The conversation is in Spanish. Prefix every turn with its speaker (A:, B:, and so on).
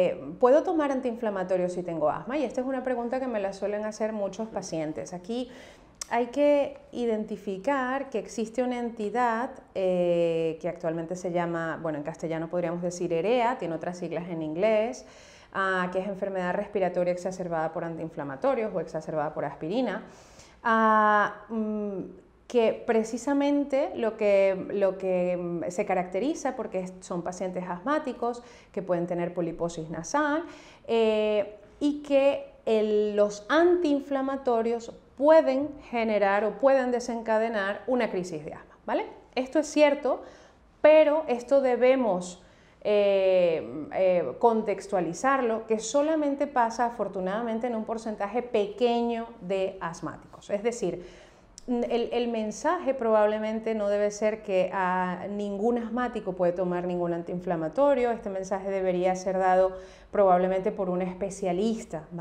A: Eh, ¿Puedo tomar antiinflamatorios si tengo asma? Y esta es una pregunta que me la suelen hacer muchos pacientes. Aquí hay que identificar que existe una entidad eh, que actualmente se llama, bueno, en castellano podríamos decir EREA, tiene otras siglas en inglés, ah, que es enfermedad respiratoria exacerbada por antiinflamatorios o exacerbada por aspirina. Ah, mm, que precisamente lo que, lo que mm, se caracteriza, porque son pacientes asmáticos que pueden tener poliposis nasal, eh, y que los antiinflamatorios pueden generar o pueden desencadenar una crisis de asma, ¿vale? Esto es cierto, pero esto debemos eh, eh, contextualizarlo, que solamente pasa afortunadamente en un porcentaje pequeño de asmáticos. Es decir, el, el, mensaje probablemente no debe ser que a ah, ningún asmático puede tomar ningún antiinflamatorio, este mensaje debería ser dado probablemente por un especialista.